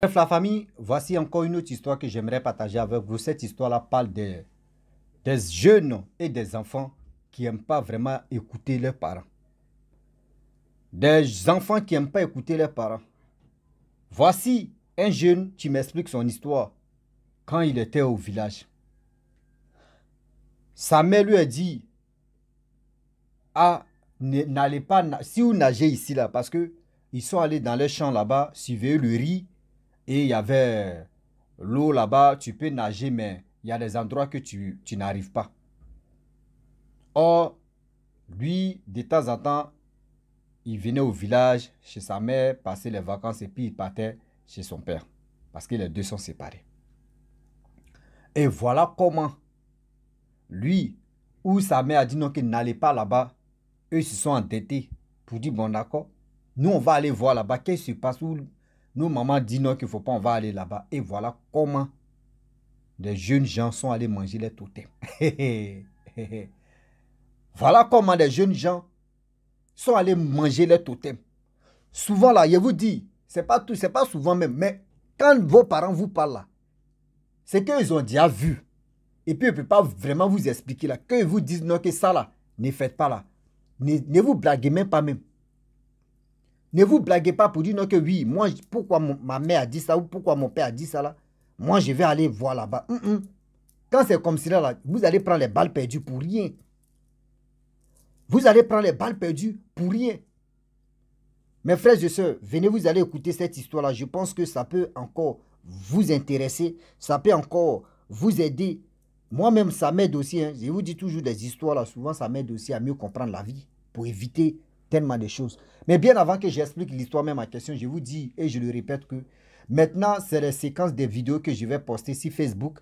Bref, la famille, voici encore une autre histoire que j'aimerais partager avec vous. Cette histoire-là parle des, jeunes et des enfants qui n'aiment pas vraiment écouter leurs parents. Des enfants qui n'aiment pas écouter leurs parents. Voici un jeune qui m'explique son histoire quand il était au village. Sa mère lui a dit Ah, n'allez pas, si vous nagez ici là, parce que ils sont allés dans les champs là-bas, suivez le riz et il y avait euh, l'eau là-bas, tu peux nager, mais il y a des endroits que tu, n'arrives pas. Or, lui, de temps en temps, il venait au village chez sa mère, passer les vacances et puis il partait chez son père. Parce que les deux sont séparés. Et voilà comment lui ou sa mère a dit non qu'il n'allait pas là-bas. Eux se sont endettés pour dire bon d'accord, nous on va aller voir là-bas qu'est-ce qui se passe, où, nos mamans disent non qu'il ne faut pas, on va aller là-bas. Et voilà comment des jeunes gens sont allés manger les totems. voilà comment des jeunes gens sont allés manger les totems. Souvent là, je vous dis, c'est pas tout, c'est pas souvent même, mais quand vos parents vous parlent là, c'est qu'ils ont déjà vu. Et puis, ils ne peuvent pas vraiment vous expliquer là. Qu'ils vous disent non, que ça là, ne faites pas là. Ne, ne vous blaguez même pas même. Ne vous blaguez pas pour dire non que oui, moi, pourquoi ma mère a dit ça ou pourquoi mon père a dit ça là. Moi, je vais aller voir là-bas. Mm, mm. Quand c'est comme cela vous allez prendre les balles perdues pour rien. Vous allez prendre les balles perdues pour rien. Mes frères et sœurs, venez vous aller écouter cette histoire-là. Je pense que ça peut encore vous intéresser. Ça peut encore vous aider. Moi-même, ça m'aide aussi. Hein. Je vous dis toujours des histoires-là. Souvent, ça m'aide aussi à mieux comprendre la vie pour éviter tellement de choses. Mais bien avant que j'explique l'histoire, même en question, je vous dis et je le répète que maintenant, c'est la séquence des vidéos que je vais poster sur Facebook.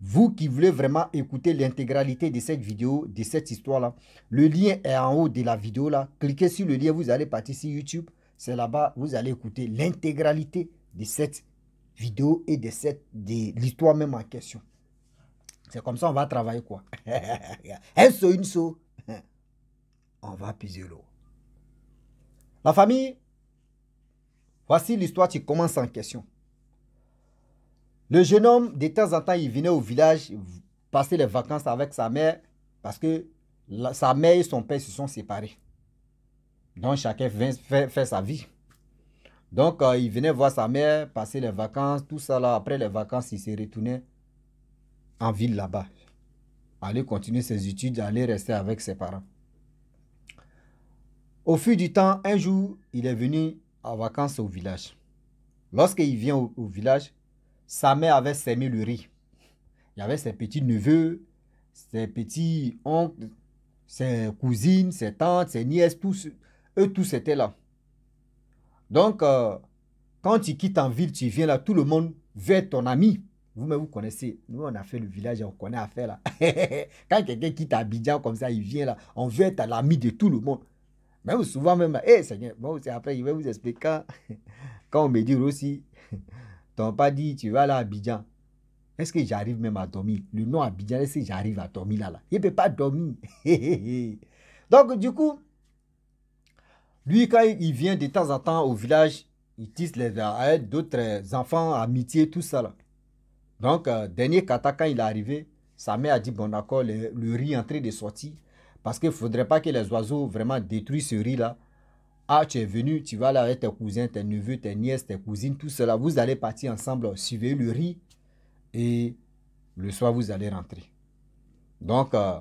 Vous qui voulez vraiment écouter l'intégralité de cette vidéo, de cette histoire-là, le lien est en haut de la vidéo là. Cliquez sur le lien, vous allez partir sur YouTube. C'est là-bas, vous allez écouter l'intégralité de cette vidéo et de, cette, de l'histoire même en question. C'est comme ça, on va travailler quoi. Un saut, une saut. On va puiser l'eau. La famille, voici l'histoire qui commence en question. Le jeune homme, de temps en temps, il venait au village passer les vacances avec sa mère parce que sa mère et son père se sont séparés. Donc chacun fait, sa vie. Donc euh, il venait voir sa mère passer les vacances, tout ça là. Après les vacances, il se retournait en ville là-bas. Aller continuer ses études, aller rester avec ses parents. Au fil du temps, un jour, il est venu en vacances au village. Lorsqu'il vient au, village, sa mère avait sémé le riz. Il y avait ses petits neveux, ses petits oncles, ses cousines, ses tantes, ses nièces, tous, eux tous étaient là. Donc, euh, quand tu quittes en ville, tu viens là, tout le monde veut être ton ami. Vous-même, vous connaissez. Nous, on a fait le village on connaît à faire là. quand quelqu'un quitte Abidjan comme ça, il vient là, on veut être l'ami de tout le monde. Même souvent, même, hé eh, Seigneur, après, je vais vous expliquer quand, on me dit aussi, t'as pas dit, tu vas là à Abidjan. Est-ce que j'arrive même à dormir Le nom Abidjan, est-ce que j'arrive à dormir là, Il ne peut pas dormir. Donc, du coup, lui, quand il vient de temps en temps au village, il tisse les, avec d'autres enfants, amitié, tout ça Donc, euh, dernier kata, quand il est arrivé, sa mère a dit, bon d'accord, le, riz est parce qu'il ne faudrait pas que les oiseaux vraiment détruisent ce riz-là. Ah, tu es venu, tu vas là avec tes cousins, tes neveux, tes nièces, tes cousines, tout cela. Vous allez partir ensemble, suivez le riz et le soir, vous allez rentrer. Donc, euh,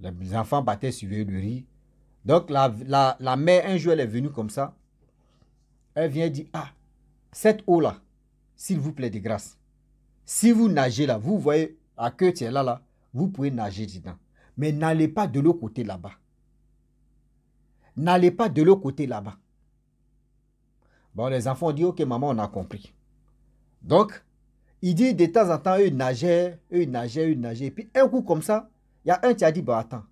les enfants battaient suivez le riz. Donc, la, la, mère, un jour, elle est venue comme ça. Elle vient dit, ah, cette eau-là, s'il vous plaît, de grâce. Si vous nagez là, vous voyez à que tu là, là, vous pouvez nager dedans. Mais n'allez pas de l'autre côté là-bas. N'allez pas de l'autre côté là-bas. Bon, les enfants ont dit, ok, maman, on a compris. Donc, il dit de temps en temps, eux nageaient, eux nageaient, eux nageaient. Et puis un coup comme ça, il y a un qui a dit, bah attends,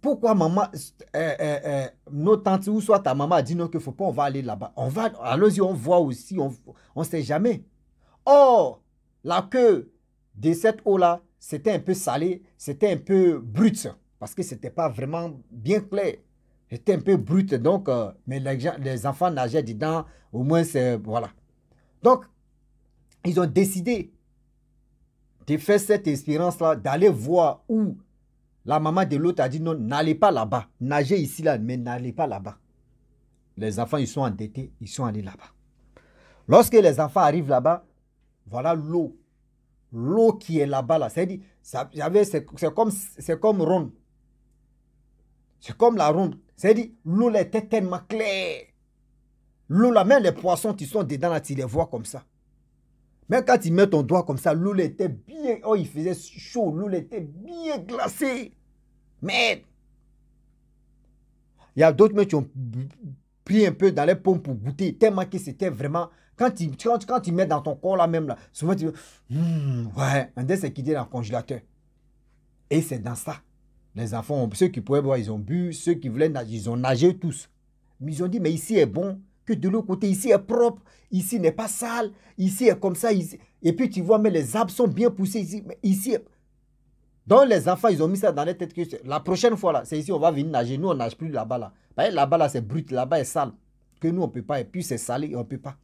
pourquoi maman, euh, euh, euh, nos tantes ou soit ta maman a dit non, qu'il ne faut pas, on va aller là-bas. On va, allons-y, on voit aussi, on ne sait jamais. Or, la queue de cette eau-là, c'était un peu salé, c'était un peu brut, parce que ce n'était pas vraiment bien clair. C'était un peu brut, donc, euh, mais les, enfants nageaient dedans, au moins, c'est. Voilà. Donc, ils ont décidé de faire cette expérience-là, d'aller voir où la maman de l'autre a dit non, n'allez pas là-bas, nagez ici, là, mais n'allez pas là-bas. Les enfants, ils sont endettés, ils sont allés là-bas. Lorsque les enfants arrivent là-bas, voilà l'eau l'eau qui est là-bas, là, bas là cest c'est, comme, c'est comme ronde. C'est comme la ronde. C'est-à-dire, l'eau était tellement claire. L'eau même les poissons qui sont dedans, tu les vois comme ça. Mais quand tu mets ton doigt comme ça, l'eau était bien. Oh, il faisait chaud, l'eau était bien glacée. Mais il y a d'autres mecs qui ont pris un peu dans les pommes pour goûter, tellement que c'était vraiment quand tu, quand, mets dans ton corps là même, là, souvent tu dis, hmm, ouais, un c'est qui dit dans le congélateur. Et c'est dans ça. Les enfants, ceux qui pouvaient boire, ils ont bu. Ceux qui voulaient nager, ils ont nagé tous. Mais ils ont dit, mais ici est bon, que de l'autre côté, ici est propre, ici n'est pas sale, ici est comme ça. Et puis tu vois, mais les arbres sont bien poussés ici. Mais ici dans Donc les enfants, ils ont mis ça dans les têtes que la prochaine fois, là, c'est ici, on va venir nager. Nous, on nage plus là-bas. Là. Là-bas, là, c'est brut, là-bas, c'est sale. Que nous, on ne peut pas. Et puis, c'est salé, on ne peut pas.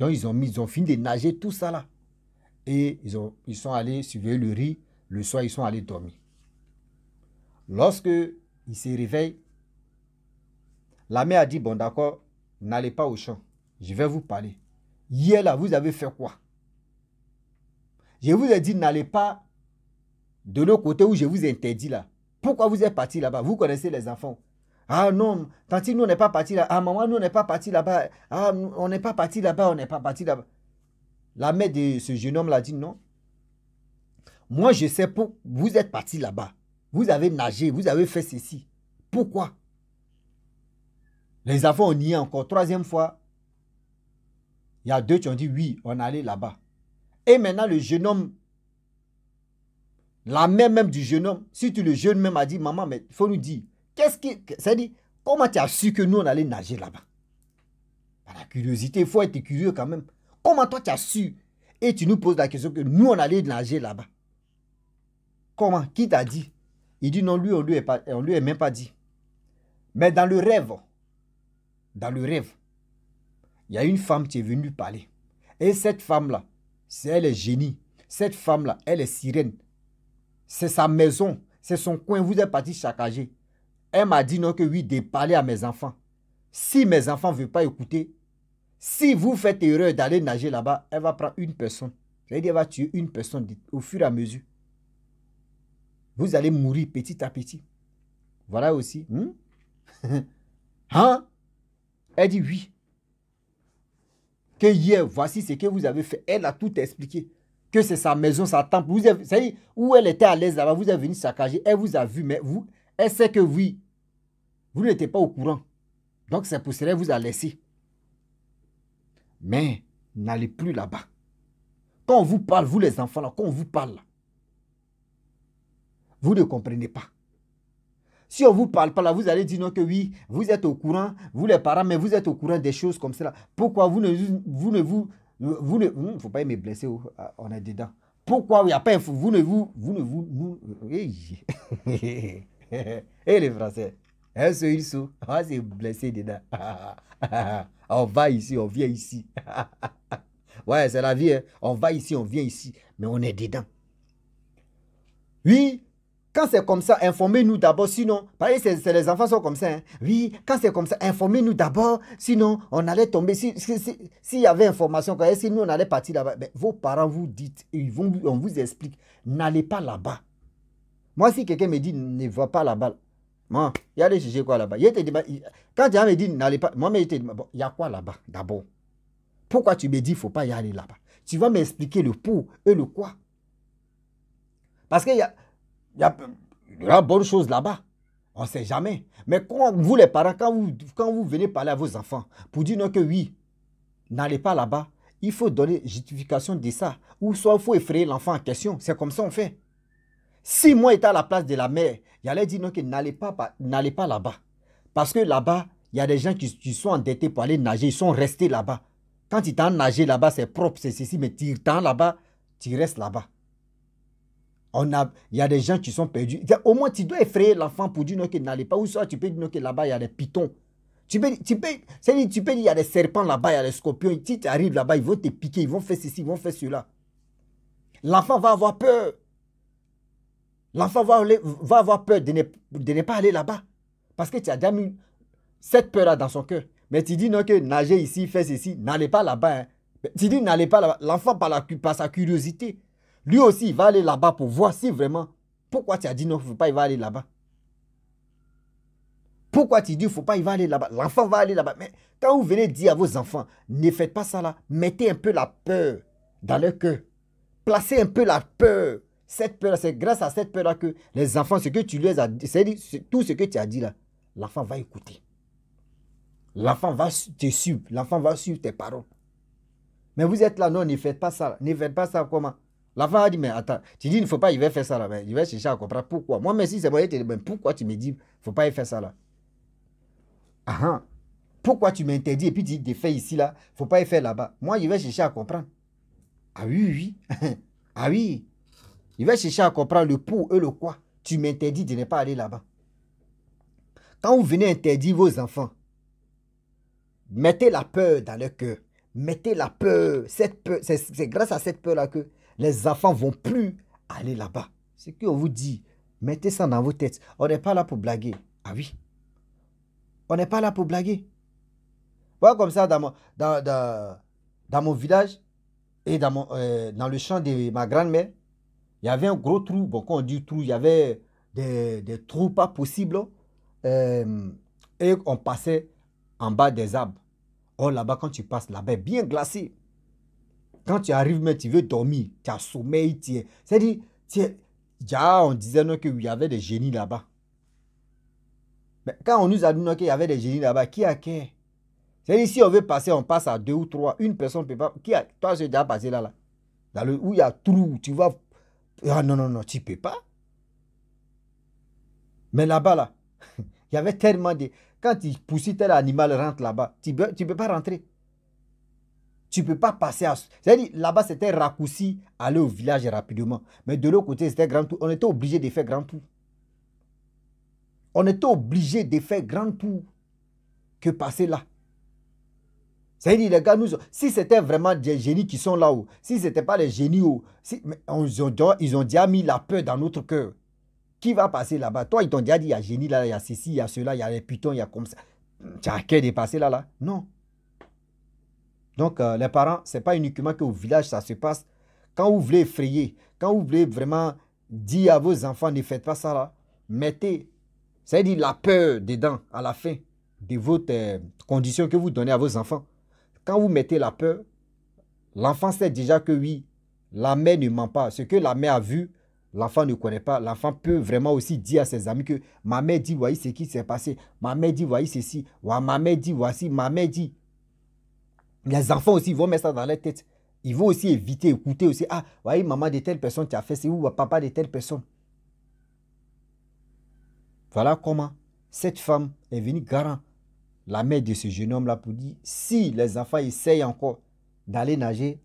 Donc, ils ont, mis, ils ont fini de nager tout ça là. Et ils, ont, ils sont allés surveiller le riz. Le soir, ils sont allés dormir. Lorsque ils se réveillent, la mère a dit, bon d'accord, n'allez pas au champ. Je vais vous parler. Hier là, vous avez fait quoi Je vous ai dit, n'allez pas de l'autre côté où je vous ai interdit là. Pourquoi vous êtes parti là-bas Vous connaissez les enfants. Ah non, tantine nous, on n'est pas parti là. Ah maman, nous, on n'est pas parti là-bas. Ah, on n'est pas parti là-bas, on n'est pas parti là-bas. La mère de ce jeune homme l'a dit non. Moi, je sais pour vous êtes parti là-bas. Vous avez nagé, vous avez fait ceci. Pourquoi Les enfants, on y encore. Troisième fois, il y a deux qui ont dit oui, on allait là-bas. Et maintenant, le jeune homme, la mère même du jeune homme, si tu le jeune même a dit, maman, mais il faut nous dire, Qu'est-ce qui. comment tu as su que nous, on allait nager là-bas Par la curiosité, il faut être curieux quand même. Comment toi, tu as su Et tu nous poses la question que nous, on allait nager là-bas. Comment Qui t'a dit Il dit non, lui, on ne lui est même pas dit. Mais dans le rêve, dans le rêve, il y a une femme qui est venue parler. Et cette femme-là, c'est elle est génie. Cette femme-là, elle est sirène. C'est sa maison, c'est son coin. Vous êtes parti chacager. Elle m'a dit non que oui, de parler à mes enfants. Si mes enfants ne veulent pas écouter, si vous faites erreur d'aller nager là-bas, elle va prendre une personne. Elle va tuer une personne au fur et à mesure. Vous allez mourir petit à petit. Voilà aussi. Hmm? Hein? Elle dit oui. Que hier, voici ce que vous avez fait. Elle a tout expliqué. Que c'est sa maison, sa temple. Vous savez, où elle était à l'aise là-bas, vous êtes venu saccager. Elle vous a vu, mais vous, elle sait que oui, vous n'étiez pas au courant. Donc c'est pour cela vous a laissé. Mais n'allez plus là-bas. Quand on vous parle, vous les enfants, quand on vous parle, vous ne comprenez pas. Si on ne vous parle pas là, vous allez dire non que oui, vous êtes au courant, vous les parents, mais vous êtes au courant des choses comme cela. Pourquoi vous ne vous... Ne, vous, ne, hmm, faut pas me blesser, oh, ah, on est dedans. Pourquoi oui, après, vous ne vous... vous, ne vous, Et eh, les Français, un ce il sont, on blessé dedans. on va ici, on vient ici. ouais, c'est la vie. Hein. On va ici, on vient ici, mais on est dedans. Oui, quand c'est comme ça, informez-nous d'abord, sinon, pareil, c'est, les enfants sont comme ça. Hein. Oui, quand c'est comme ça, informez-nous d'abord, sinon on allait tomber. S'il si, y avait information, quand si nous on allait partir là-bas, vos parents vous disent, ils vont, on vous explique, n'allez pas là-bas. Moi, si quelqu'un me dit, ne va pas là-bas, moi, il y a des quoi là-bas. Quand tu me dit, n'allez pas, moi, mais il bon, y a quoi là-bas d'abord Pourquoi tu me dis, il ne faut pas y aller là-bas Tu vas m'expliquer le pour et le quoi. Parce qu'il y a, y a de la bonne chose là-bas. On ne sait jamais. Mais quand vous, les parents, quand vous, quand vous venez parler à vos enfants pour dire non que oui, n'allez pas là-bas, il faut donner justification de ça. Ou soit il faut effrayer l'enfant en question. C'est comme ça qu'on fait. Si moi j'étais à la place de la mère, j'allais dire non, que n'allez pas, n'allez pas là-bas. Parce que là-bas, il y a des gens qui, sont endettés pour aller nager, ils sont restés là-bas. Quand tu t'en nager là-bas, c'est propre, c'est ceci, mais tu t'en là-bas, tu restes là-bas. On a, il y a des gens qui sont perdus. Au moins, tu dois effrayer l'enfant pour dire non, qu'il n'allait pas. Ou soit tu peux dire non, que là-bas, il y a des pitons. Tu peux, -dire, tu peux dire, il y a des serpents là-bas, il y a des scorpions. Si tu arrives là-bas, ils vont te piquer, ils vont faire ceci, ils vont faire cela. L'enfant va avoir peur. L'enfant va, va, avoir peur de ne, pas aller là-bas. Parce que tu as déjà mis cette peur-là dans son cœur. Mais tu dis non que nager ici, faire ceci, n'allez pas là-bas. Hein. Tu dis n'allez pas là-bas. L'enfant, par, par sa curiosité, lui aussi, il va aller là-bas pour voir si vraiment. Pourquoi tu as dit non, il ne faut pas, il va aller là-bas. Pourquoi tu dis, il ne faut pas, il va aller là-bas. L'enfant va aller là-bas. Mais quand vous venez dire à vos enfants, ne faites pas ça là, mettez un peu la peur dans leur cœur. Placez un peu la peur cette peur c'est grâce à cette peur-là que les enfants, ce que tu tout ce que tu as dit là, l'enfant va écouter. L'enfant va te suivre, l'enfant va suivre tes paroles. Mais vous êtes là, non, ne faites pas ça, ne faites pas ça comment L'enfant a dit, mais attends, tu dis, il ne faut pas, il va faire ça là, il va chercher à comprendre pourquoi. Moi, même si c'est moi, mais pourquoi tu me dis, il ne faut pas y faire ça là Ah hein? Pourquoi tu m'interdis et puis tu dis de ici, là, faut pas y faire là-bas. Moi, il vais chercher à comprendre. Ah oui, oui. ah oui. Il va chercher à comprendre le pour et le quoi. Tu m'interdis de ne pas aller là-bas. Quand vous venez interdire vos enfants, mettez la peur dans leur cœur. Mettez la peur. Cette peur c'est grâce à cette peur-là que les enfants vont plus aller là-bas. Ce qu'on vous dit, mettez ça dans vos têtes. On n'est pas là pour blaguer. Ah oui. On n'est pas là pour blaguer. Voilà comme ça dans mon, dans, mon village et dans, mon, euh, dans le champ de ma grand-mère. Il y avait un gros trou. Bon, quand on dit trou, il y avait des, des trous pas possibles. Euh, et on passait en bas des arbres. Oh, là-bas, quand tu passes, là-bas, bien glacé. Quand tu arrives, mais tu veux dormir, tu as sommeil, tu es. C'est-à-dire, déjà, on disait qu'il y avait des génies là-bas. Mais quand on nous a dit qu'il y avait des génies là-bas, qui a qui C'est-à-dire, si on veut passer, on passe à deux ou trois. Une personne peut pas. Qui a... Toi, j'ai déjà passé là, là. Où il y a trou, tu vas ah non, non, non, tu peux pas. Mais là-bas, là, il y avait tellement de... Quand tu pousses tel animal rentre là-bas, tu ne peux, pas rentrer. Tu ne peux pas passer à... C'est-à-dire, là-bas, c'était raccourci, aller au village rapidement. Mais de l'autre côté, c'était grand tour. On était obligé de faire grand tour. On était obligé de faire grand tour que passer là. Ça à dire les gars, si c'était vraiment des génies qui sont là-haut, si ce n'était pas les génies, oh, ils ont déjà mis la peur dans notre cœur. Qui va passer là-bas Toi, ils t'ont déjà dit, il y a génie là, il y a ceci, il y a cela, il y a les pitons, il y a comme ça. Tu as qu'à dépasser là, là Non. Donc, euh, les parents, ce n'est pas uniquement qu'au village, ça se passe. Quand vous voulez effrayer, quand vous voulez vraiment dire à vos enfants, ne faites pas ça là, mettez, Ça à dire la peur dedans à la fin de votre euh, condition que vous donnez à vos enfants. Quand vous mettez la peur, l'enfant sait déjà que oui, la mère ne ment pas. Ce que la mère a vu, l'enfant ne connaît pas. L'enfant peut vraiment aussi dire à ses amis que ma mère dit, voyez ce qui s'est passé. Ma mère dit, voyez ceci. Ma mère dit, voici. Ma mère dit. Les enfants aussi vont mettre ça dans leur tête. Ils vont aussi éviter, écouter aussi. Ah, voyez, maman de telle personne tu as fait, c'est ou papa de telle personne. Voilà comment cette femme est venue garant la mère de ce jeune homme-là pour dire, si les enfants essayent encore d'aller nager,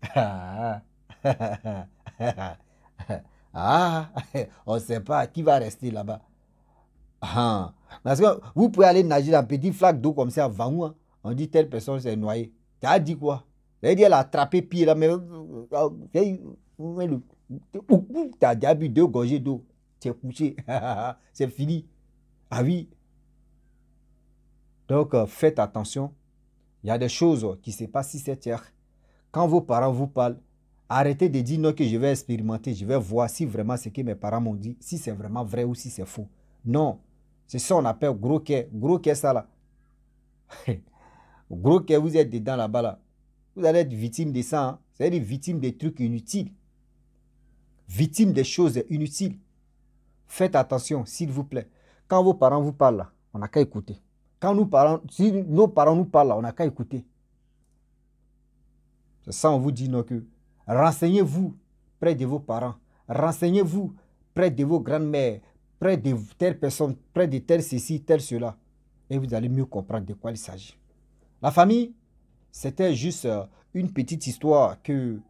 ah, on ne sait pas qui va rester là-bas. parce que vous pouvez aller nager dans un petite flaque d'eau comme ça, avant moi on dit telle personne s'est noyée. Tu dit quoi t'as dit elle a attrapé pied là, mais tu as déjà bu deux gorgées d'eau. C'est couché, c'est fini. Ah oui, donc, euh, faites attention. Il y a des choses euh, qui se passent si c'est hier. Quand vos parents vous parlent, arrêtez de dire non que je vais expérimenter, je vais voir si vraiment ce que mes parents m'ont dit, si c'est vraiment vrai ou si c'est faux. Non. C'est ça qu'on appelle gros quai. Gros quai, ça là. gros vous êtes dedans là-bas là. Vous allez être victime de ça. C'est-à-dire hein. victime des trucs inutiles. Victime des choses inutiles. Faites attention, s'il vous plaît. Quand vos parents vous parlent on n'a qu'à écouter. Quand nous parlons, si nos parents nous parlent, on n'a qu'à écouter. C'est ça, on vous dit non, que renseignez-vous près de vos parents, renseignez-vous près de vos grands mères près de telle personne, près de tel ceci, tel cela. Et vous allez mieux comprendre de quoi il s'agit. La famille, c'était juste euh, une petite histoire que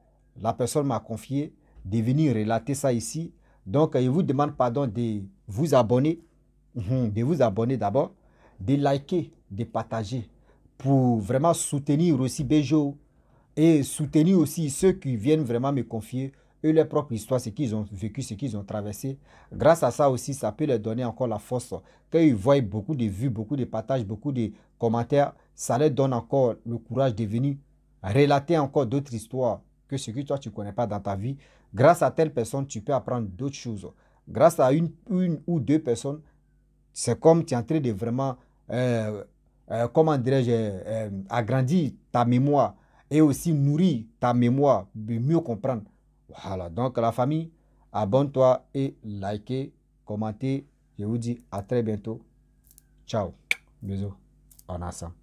la personne m'a confiée de venir relater ça ici. Donc, euh, je vous demande pardon de vous abonner, mhm, de vous abonner d'abord de liker, de partager pour vraiment soutenir aussi Bejo et soutenir aussi ceux qui viennent vraiment me confier eux, leur propre histoire, ce qu'ils ont vécu, ce qu'ils ont traversé. Grâce à ça aussi, ça peut leur donner encore la force. Quand ils voient beaucoup de vues, beaucoup de partages, beaucoup de commentaires, ça leur donne encore le courage de venir relater encore d'autres histoires que ce que toi tu ne connais pas dans ta vie. Grâce à telle personne, tu peux apprendre d'autres choses. Grâce à une, une ou deux personnes, c'est comme tu es en train de vraiment euh, euh, comment dirais-je, euh, agrandir ta mémoire et aussi nourrir ta mémoire de mieux comprendre. Voilà, donc la famille, abonne-toi et likez, commentez. Je vous dis à très bientôt. Ciao. Bisous. a ça